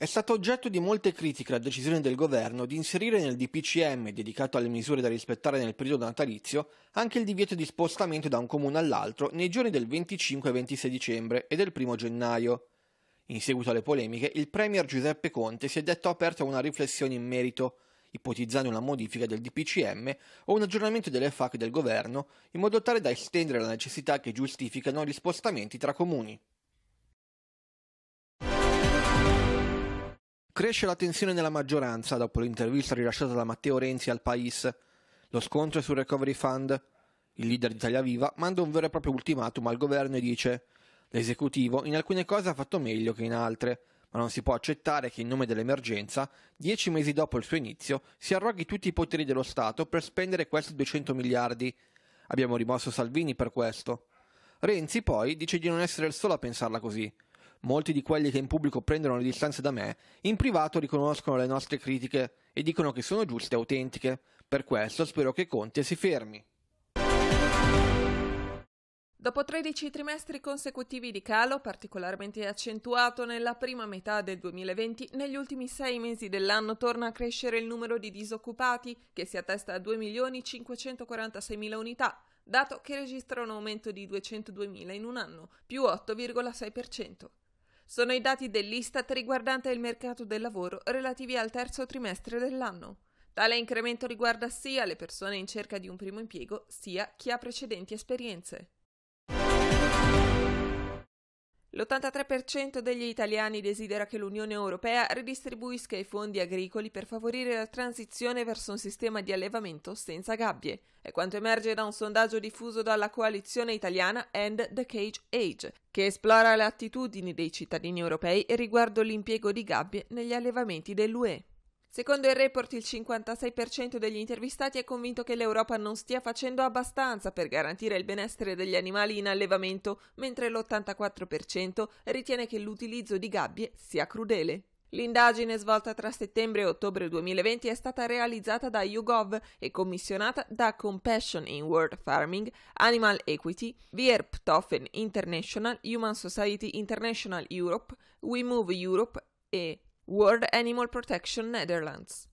È stato oggetto di molte critiche la decisione del governo di inserire nel DPCM, dedicato alle misure da rispettare nel periodo natalizio, anche il divieto di spostamento da un comune all'altro nei giorni del 25 e 26 dicembre e del 1 gennaio. In seguito alle polemiche, il premier Giuseppe Conte si è detto aperto a una riflessione in merito, ipotizzando una modifica del DPCM o un aggiornamento delle FAC del governo in modo tale da estendere la necessità che giustificano gli spostamenti tra comuni. Cresce la tensione nella maggioranza dopo l'intervista rilasciata da Matteo Renzi al Pais. Lo scontro è sul Recovery Fund. Il leader di Italia Viva manda un vero e proprio ultimatum al governo e dice L'esecutivo in alcune cose ha fatto meglio che in altre, ma non si può accettare che in nome dell'emergenza, dieci mesi dopo il suo inizio, si arroghi tutti i poteri dello Stato per spendere questi 200 miliardi. Abbiamo rimosso Salvini per questo. Renzi poi dice di non essere il solo a pensarla così molti di quelli che in pubblico prendono le distanze da me, in privato riconoscono le nostre critiche e dicono che sono giuste e autentiche. Per questo spero che Conte si fermi. Dopo 13 trimestri consecutivi di calo, particolarmente accentuato nella prima metà del 2020, negli ultimi sei mesi dell'anno torna a crescere il numero di disoccupati, che si attesta a 2.546.000 unità, dato che registra un aumento di 202.000 in un anno, più 8,6%. Sono i dati dell'Istat riguardante il mercato del lavoro relativi al terzo trimestre dell'anno. Tale incremento riguarda sia le persone in cerca di un primo impiego, sia chi ha precedenti esperienze. L'83% degli italiani desidera che l'Unione Europea ridistribuisca i fondi agricoli per favorire la transizione verso un sistema di allevamento senza gabbie. È quanto emerge da un sondaggio diffuso dalla coalizione italiana End the Cage Age, che esplora le attitudini dei cittadini europei riguardo l'impiego di gabbie negli allevamenti dell'UE. Secondo il report il 56% degli intervistati è convinto che l'Europa non stia facendo abbastanza per garantire il benessere degli animali in allevamento, mentre l'84% ritiene che l'utilizzo di gabbie sia crudele. L'indagine svolta tra settembre e ottobre 2020 è stata realizzata da YouGov e commissionata da Compassion in World Farming, Animal Equity, Wierptoffen International, Human Society International Europe, We Move Europe e World Animal Protection Netherlands.